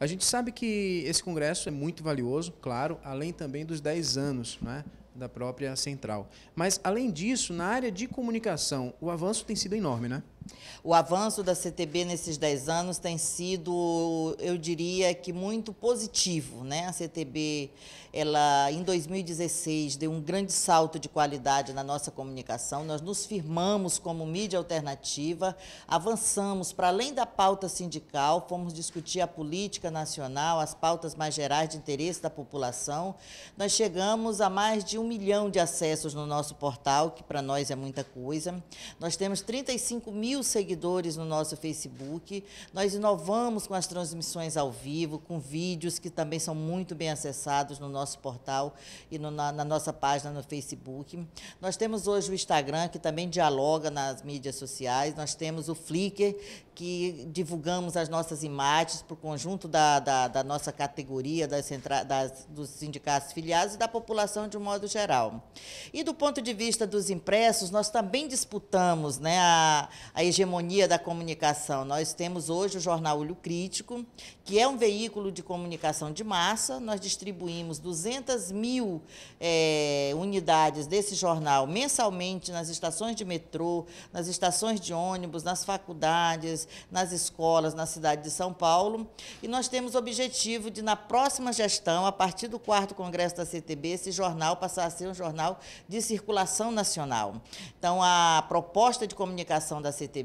A gente sabe que esse congresso é muito valioso, claro, além também dos 10 anos né, da própria central. Mas, além disso, na área de comunicação, o avanço tem sido enorme, né? O avanço da CTB nesses 10 anos tem sido, eu diria que muito positivo, né? A CTB, ela em 2016 deu um grande salto de qualidade na nossa comunicação. Nós nos firmamos como mídia alternativa, avançamos para além da pauta sindical, fomos discutir a política nacional, as pautas mais gerais de interesse da população. Nós chegamos a mais de um milhão de acessos no nosso portal, que para nós é muita coisa. Nós temos 35 mil mil seguidores no nosso Facebook. Nós inovamos com as transmissões ao vivo, com vídeos que também são muito bem acessados no nosso portal e no, na, na, nossa página no Facebook. Nós temos hoje o Instagram, que também dialoga nas mídias sociais. Nós temos o Flickr, que divulgamos as nossas imagens para o conjunto da, da, da, nossa categoria, das, das, dos sindicatos filiados e da população de um modo geral. E do ponto de vista dos impressos, nós também disputamos né, a, a hegemonia da comunicação. Nós temos hoje o jornal Olho Crítico, que é um veículo de comunicação de massa. Nós distribuímos 200 mil é, unidades desse jornal mensalmente nas estações de metrô, nas estações de ônibus, nas faculdades, nas escolas, na cidade de São Paulo. E nós temos o objetivo de, na próxima gestão, a partir do quarto Congresso da CTB, esse jornal passar a ser um jornal de circulação nacional. Então, a proposta de comunicação da CTB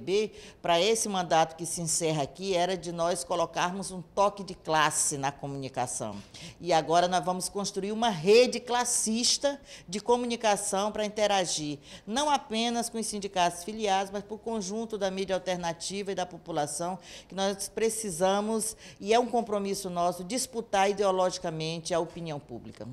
para esse mandato que se encerra aqui, era de nós colocarmos um toque de classe na comunicação. E agora nós vamos construir uma rede classista de comunicação para interagir, não apenas com os sindicatos filiados, mas para o conjunto da mídia alternativa e da população, que nós precisamos, e é um compromisso nosso, disputar ideologicamente a opinião pública.